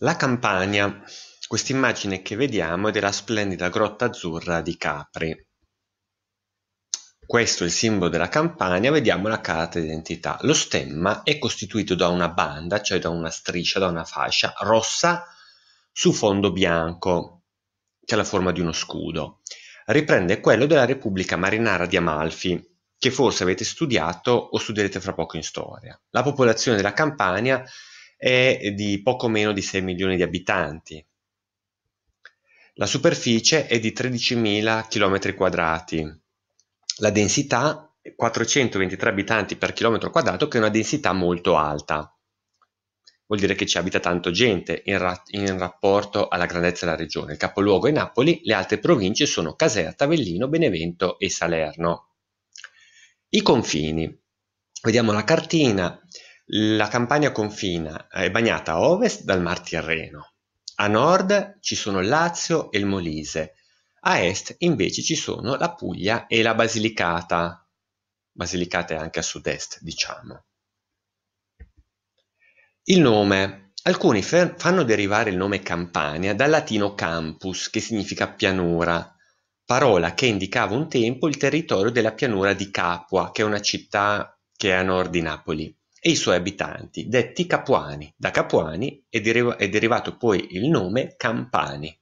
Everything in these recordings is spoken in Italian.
La campagna, questa immagine che vediamo è della splendida Grotta Azzurra di Capri. Questo è il simbolo della campagna, vediamo la carta d'identità. Lo stemma è costituito da una banda, cioè da una striscia, da una fascia rossa su fondo bianco, che ha la forma di uno scudo. Riprende quello della Repubblica Marinara di Amalfi, che forse avete studiato o studierete fra poco in storia. La popolazione della campagna è è di poco meno di 6 milioni di abitanti. La superficie è di 13.000 km2. La densità è 423 abitanti per chilometro quadrato, che è una densità molto alta. Vuol dire che ci abita tanto gente in, ra- in rapporto alla grandezza della regione. Il capoluogo è Napoli, le altre province sono Caserta, Vellino, Benevento e Salerno. I confini. Vediamo la cartina la campagna confina, eh, è bagnata a ovest dal Mar Tirreno. A nord ci sono Lazio e il Molise. A est invece ci sono la Puglia e la Basilicata. Basilicata è anche a sud-est, diciamo. Il nome. Alcuni fanno derivare il nome Campania dal latino campus, che significa pianura, parola che indicava un tempo il territorio della pianura di Capua, che è una città che è a nord di Napoli e i suoi abitanti, detti Capuani; da Capuani è, deriva- è derivato poi il nome Campani.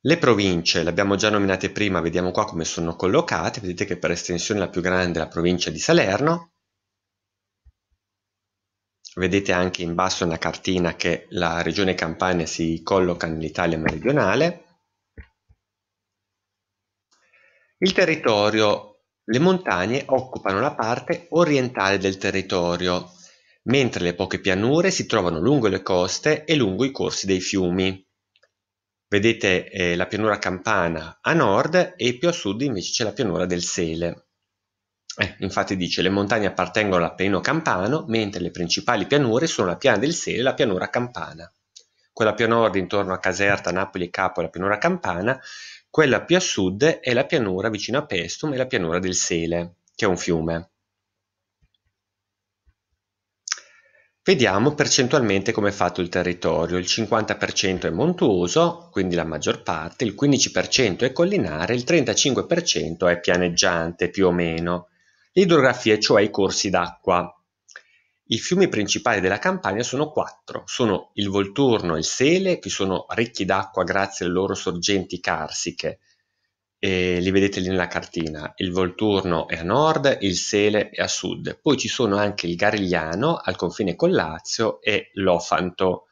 Le province, le abbiamo già nominate prima, vediamo qua come sono collocate, vedete che per estensione la più grande è la provincia di Salerno, vedete anche in basso nella cartina che la regione Campania si colloca nell'Italia meridionale. Il territorio le montagne occupano la parte orientale del territorio, mentre le poche pianure si trovano lungo le coste e lungo i corsi dei fiumi. Vedete eh, la pianura campana a nord e più a sud invece c'è la pianura del Sele. Eh, infatti dice le montagne appartengono all'Appennino campano, mentre le principali pianure sono la piana del Sele e la pianura campana. Quella più a nord intorno a Caserta, Napoli e Capua, la pianura campana, quella più a sud è la pianura vicino a Pestum e la pianura del Sele, che è un fiume. Vediamo percentualmente come è fatto il territorio. Il 50% è montuoso, quindi la maggior parte, il 15% è collinare, il 35% è pianeggiante più o meno. L'idrografia, cioè i corsi d'acqua, i fiumi principali della Campania sono quattro, sono il Volturno e il Sele, che sono ricchi d'acqua grazie alle loro sorgenti carsiche, e li vedete lì nella cartina, il Volturno è a nord, il Sele è a sud, poi ci sono anche il Garigliano al confine con Lazio e l'Ofanto,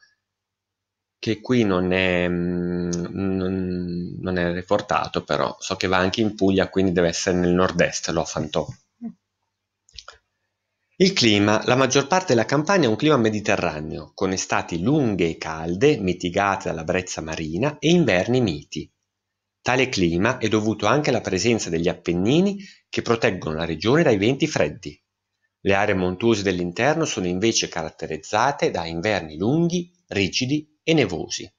che qui non è, mm, non, non è riportato però, so che va anche in Puglia, quindi deve essere nel nord-est l'Ofanto. Il clima: la maggior parte della campagna è un clima mediterraneo, con estati lunghe e calde mitigate dalla brezza marina e inverni miti. Tale clima è dovuto anche alla presenza degli Appennini che proteggono la regione dai venti freddi. Le aree montuose dell'interno sono invece caratterizzate da inverni lunghi, rigidi e nevosi.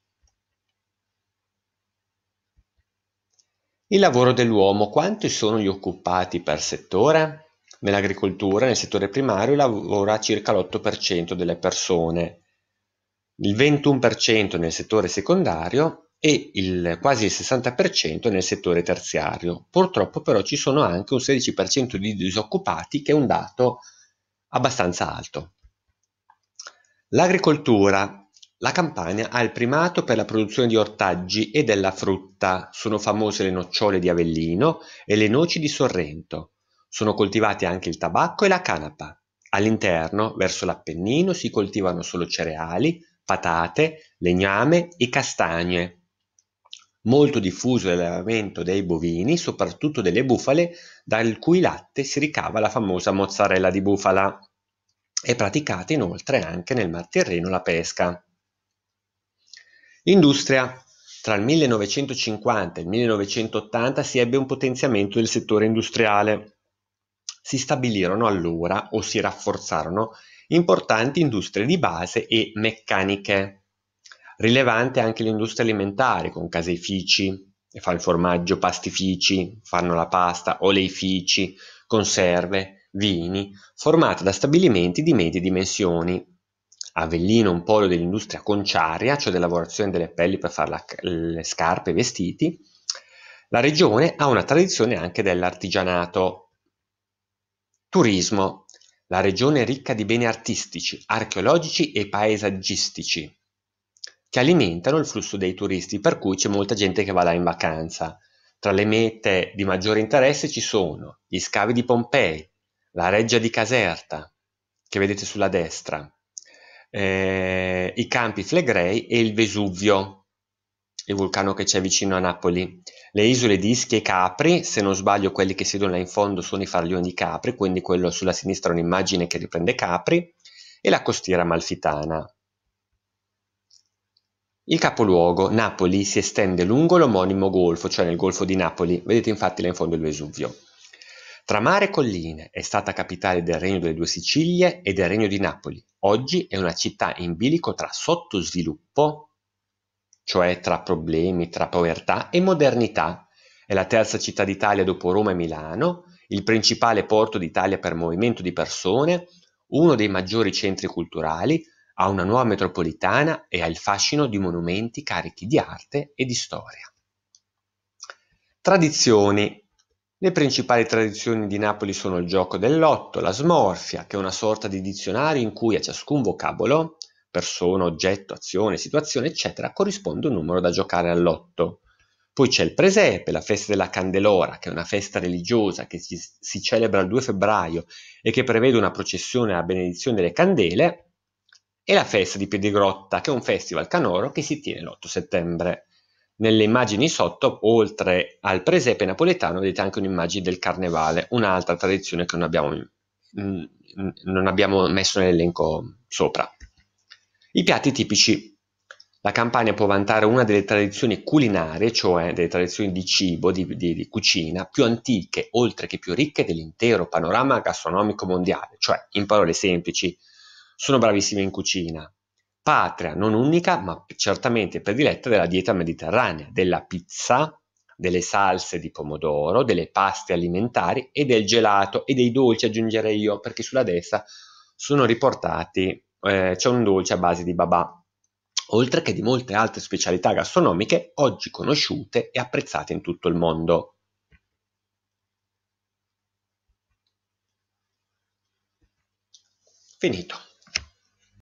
Il lavoro dell'uomo, quanti sono gli occupati per settore? Nell'agricoltura, nel settore primario, lavora circa l'8% delle persone, il 21% nel settore secondario e il, quasi il 60% nel settore terziario. Purtroppo però ci sono anche un 16% di disoccupati che è un dato abbastanza alto. L'agricoltura. La Campania ha il primato per la produzione di ortaggi e della frutta. Sono famose le nocciole di Avellino e le noci di Sorrento. Sono coltivati anche il tabacco e la canapa. All'interno, verso l'Appennino, si coltivano solo cereali, patate, legname e castagne. Molto diffuso è l'allevamento dei bovini, soprattutto delle bufale, dal cui latte si ricava la famosa mozzarella di bufala. È praticata inoltre anche nel Mar Tirreno la pesca. Industria. Tra il 1950 e il 1980 si ebbe un potenziamento del settore industriale si stabilirono allora o si rafforzarono importanti industrie di base e meccaniche. Rilevante anche l'industria alimentare con caseifici, fa il formaggio, pastifici, fanno la pasta, oleifici, conserve, vini, formata da stabilimenti di medie dimensioni. Avellino un polo dell'industria conciaria, cioè della lavorazione delle pelli per fare la, le scarpe e i vestiti. La regione ha una tradizione anche dell'artigianato, Turismo: la regione ricca di beni artistici, archeologici e paesaggistici che alimentano il flusso dei turisti, per cui c'è molta gente che va là in vacanza. Tra le mete di maggiore interesse ci sono gli scavi di Pompei, la reggia di Caserta, che vedete sulla destra, eh, i campi Flegrei e il Vesuvio, il vulcano che c'è vicino a Napoli. Le isole di Ischia e Capri, se non sbaglio quelli che siedono là in fondo sono i farlioni di Capri, quindi quello sulla sinistra è un'immagine che riprende Capri, e la costiera malfitana. Il capoluogo, Napoli, si estende lungo l'omonimo golfo, cioè nel golfo di Napoli, vedete infatti là in fondo il Vesuvio. Tra mare e colline è stata capitale del Regno delle Due Sicilie e del Regno di Napoli. Oggi è una città in bilico tra sottosviluppo cioè tra problemi, tra povertà e modernità. È la terza città d'Italia dopo Roma e Milano, il principale porto d'Italia per movimento di persone, uno dei maggiori centri culturali, ha una nuova metropolitana e ha il fascino di monumenti carichi di arte e di storia. Tradizioni. Le principali tradizioni di Napoli sono il gioco del lotto, la smorfia, che è una sorta di dizionario in cui a ciascun vocabolo persona, oggetto, azione, situazione, eccetera, corrisponde un numero da giocare all'otto. Poi c'è il presepe, la festa della Candelora, che è una festa religiosa che si, si celebra il 2 febbraio e che prevede una processione alla benedizione delle candele, e la festa di Piedigrotta, che è un festival canoro che si tiene l'8 settembre. Nelle immagini sotto, oltre al presepe napoletano, vedete anche un'immagine del carnevale, un'altra tradizione che non abbiamo, non abbiamo messo nell'elenco sopra. I piatti tipici. La Campania può vantare una delle tradizioni culinarie, cioè delle tradizioni di cibo, di, di, di cucina, più antiche, oltre che più ricche dell'intero panorama gastronomico mondiale, cioè, in parole semplici, sono bravissime in cucina. Patria non unica, ma certamente prediletta della dieta mediterranea, della pizza, delle salse di pomodoro, delle paste alimentari e del gelato e dei dolci, aggiungerei io, perché sulla destra sono riportati eh, c'è un dolce a base di babà, oltre che di molte altre specialità gastronomiche oggi conosciute e apprezzate in tutto il mondo. Finito.